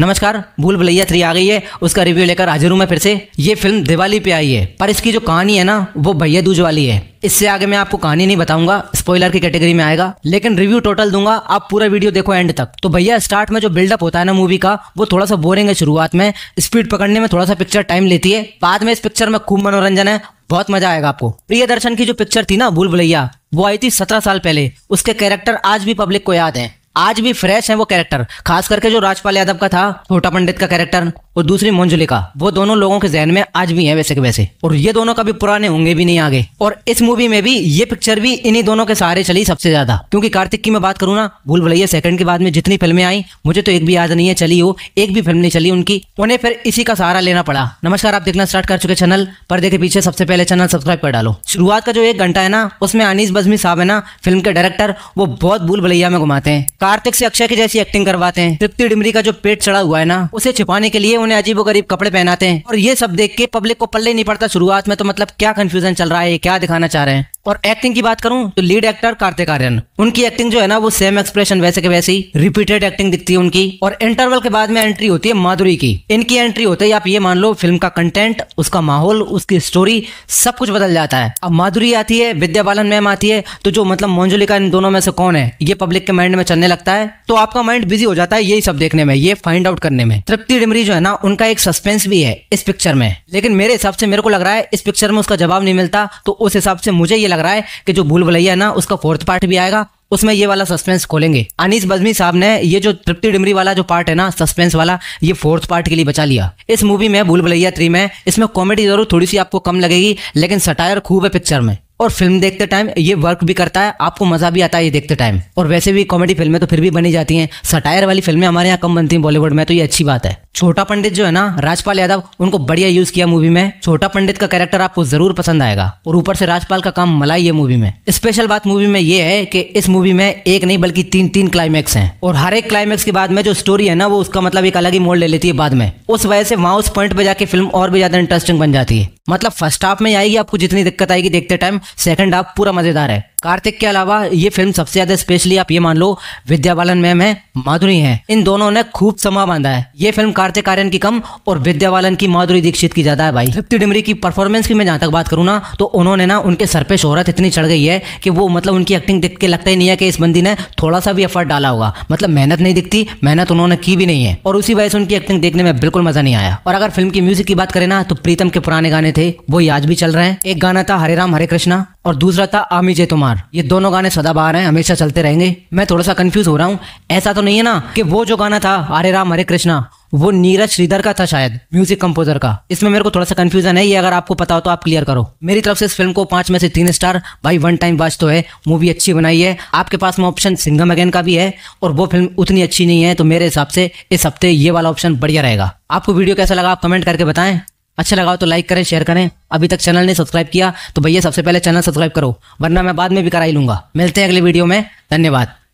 नमस्कार भूल भलैया थ्री आ गई है उसका रिव्यू लेकर हाजिर हूँ मैं फिर से ये फिल्म दिवाली पे आई है पर इसकी जो कहानी है ना वो भैया दूज वाली है इससे आगे मैं आपको कहानी नहीं बताऊंगा स्पॉइलर की कैटेगरी में आएगा लेकिन रिव्यू टोटल दूंगा आप पूरा वीडियो देखो एंड तक तो भैया स्टार्ट में जो बिल्डअप होता है ना मूवी का वो थोड़ा सा बोरिंग है शुरुआत में स्पीड पकड़ने में थोड़ा सा पिक्चर टाइम लेती है बाद में इस पिक्चर में खूब मनोरंजन है बहुत मजा आएगा आपको प्रिय दर्शन की जो पिक्चर थी ना भूल भलैया वो आई थी सत्रह साल पहले उसके कैरेक्टर आज भी पब्लिक को याद है आज भी फ्रेश है वो कैरेक्टर खास करके जो राजपाल यादव का था छोटा पंडित का कैरेक्टर और दूसरी मंजुलिका वो दोनों लोगों के जहन में आज भी है वैसे के वैसे और ये दोनों कभी पुराने होंगे भी नहीं आगे और इस मूवी में भी ये पिक्चर भी इन्हीं दोनों के सहारे चली सबसे ज्यादा क्योंकि कार्तिक की मैं बात करूँ ना भूल भलैया सेकंड के बाद में जितनी फिल्में आई मुझे तो एक भी याद नहीं है चली हो एक भी फिल्म नहीं चली उनकी उन्हें फिर इसी का सहारा लेना पड़ा नमस्कार आप देखना स्टार्ट कर चुके चैनल पर्दे के पीछे सबसे पहले चैनल सब्सक्राइब कर डालो शुरुआत का जो एक घंटा है ना उसमें अनिस बजमी साहब है ना फिल्म के डायरेक्टर वो बहुत भूल भलैया में घुमाते हैं कार्तिक से अक्षय की जैसी एक्टिंग करवाते हैं तृप्ति डिमरी का जो पेट चढ़ा हुआ है ना उसे छिपाने के लिए उन्हें अजीबो गरीब कपड़े पहनाते हैं और ये सब देख के पब्लिक को पल्ले नहीं पड़ता शुरुआत में तो मतलब क्या कंफ्यूजन चल रहा है ये क्या दिखाना चाह रहे हैं और एक्टिंग की बात करूं तो लीड एक्टर कार्तिक आर्यन उनकी एक्टिंग जो है ना वो सेम एक्सप्रेशन वैसे के वैसे ही रिपीटेड एक्टिंग दिखती है उनकी और इंटरवल के बाद में एंट्री होती है माधुरी की इनकी एंट्री होते ही आप ये मान लो फिल्म का कंटेंट उसका माहौल उसकी स्टोरी सब कुछ बदल जाता है अब माधुरी आती है विद्या बालन मैम आती है तो जो मतलब मंजुलिका इन दोनों में से कौन है ये पब्लिक के माइंड में चलने लगता है तो आपका माइंड बिजी हो जाता है यही सब देखने में ये फाइंड आउट करने में तृप्ति डिमरी जो है ना उनका एक सस्पेंस भी है इस पिक्चर में लेकिन मेरे हिसाब से मेरे को लग रहा है इस पिक्चर में उसका जवाब नहीं मिलता तो उस हिसाब से मुझे ये लग रहा है कि जो भूल भुलैया ना उसका फोर्थ पार्ट भी आएगा उसमें ये वाला सस्पेंस खोलेंगे अनिस बजमी साहब ने ये जो तृप्ति डिमरी वाला जो पार्ट है ना सस्पेंस वाला ये फोर्थ पार्ट के लिए बचा लिया इस मूवी में भूल भलैया थ्री में इसमें कॉमेडी जरूर थोड़ी सी आपको कम लगेगी लेकिन सटायर खूब है पिक्चर में और फिल्म देखते टाइम ये वर्क भी करता है आपको मजा भी आता है ये देखते टाइम और वैसे भी कॉमेडी फिल्में तो फिर भी बनी जाती हैं सटायर वाली फिल्में हमारे यहाँ कम बनती हैं बॉलीवुड में तो ये अच्छी बात है छोटा पंडित जो है ना राजपाल यादव उनको बढ़िया यूज किया मूवी में छोटा पंडित का कैरेक्टर आपको जरूर पसंद आएगा और ऊपर से राजपाल का काम मलाई है मूवी में स्पेशल बात मूवी में ये है कि इस मूवी में एक नहीं बल्कि तीन तीन क्लाइमैक्स हैं और हर एक क्लाइमैक्स के बाद में जो स्टोरी है ना वो उसका मतलब एक अलग ही मोड़ ले लेती है बाद में उस वजह से वहां उस पॉइंट पे जाके फिल्म और भी ज्यादा इंटरेस्टिंग बन जाती है मतलब फर्स्ट हाफ में आएगी आपको जितनी दिक्कत आएगी देखते टाइम सेकंड हाफ पूरा मजेदार है कार्तिक के अलावा ये फिल्म सबसे ज्यादा स्पेशली आप ये मान लो विद्या बालन मैम है माधुरी है इन दोनों ने खूब समा बांधा है ये फिल्म कार्तिक आर्यन की कम और विद्या बालन की माधुरी दीक्षित की ज्यादा है भाई तृप्ति डिमरी की परफॉर्मेंस की मैं जहां तक बात करूँ ना तो उन्होंने ना उनके सर पे शोहरत इतनी चढ़ गई है कि वो मतलब उनकी एक्टिंग देख के लगता ही नहीं है कि इस बंदी ने थोड़ा सा भी एफर्ट डाला होगा मतलब मेहनत नहीं दिखती मेहनत उन्होंने की भी नहीं है और उसी वजह से उनकी एक्टिंग देखने में बिल्कुल मजा नहीं आया और अगर फिल्म की म्यूजिक की बात करें ना तो प्रीतम के पुराने गाने थे वो आज भी चल रहे हैं एक गाना था हरे राम हरे कृष्णा और दूसरा था आमी जय तुम्हार ये दोनों गाने सदाबहार हैं हमेशा चलते रहेंगे मैं थोड़ा सा कंफ्यूज हो रहा हूँ ऐसा तो नहीं है ना कि वो जो गाना था हरे राम हरे कृष्णा वो नीरज श्रीधर का था शायद म्यूजिक कंपोजर का इसमें मेरे को थोड़ा सा कंफ्यूजन है ये अगर आपको पता हो तो आप क्लियर करो मेरी तरफ से इस फिल्म को पांच में से तीन स्टार भाई वन टाइम वॉच तो है मूवी अच्छी बनाई है आपके पास में ऑप्शन सिंगम अगेन का भी है और वो फिल्म उतनी अच्छी नहीं है तो मेरे हिसाब से इस हफ्ते ये वाला ऑप्शन बढ़िया रहेगा आपको वीडियो कैसा लगा आप कमेंट करके बताएं अच्छा लगा तो लाइक करें शेयर करें अभी तक चैनल ने सब्सक्राइब किया तो भैया सबसे पहले चैनल सब्सक्राइब करो वरना मैं बाद में भी कराई लूंगा मिलते हैं अगले वीडियो में धन्यवाद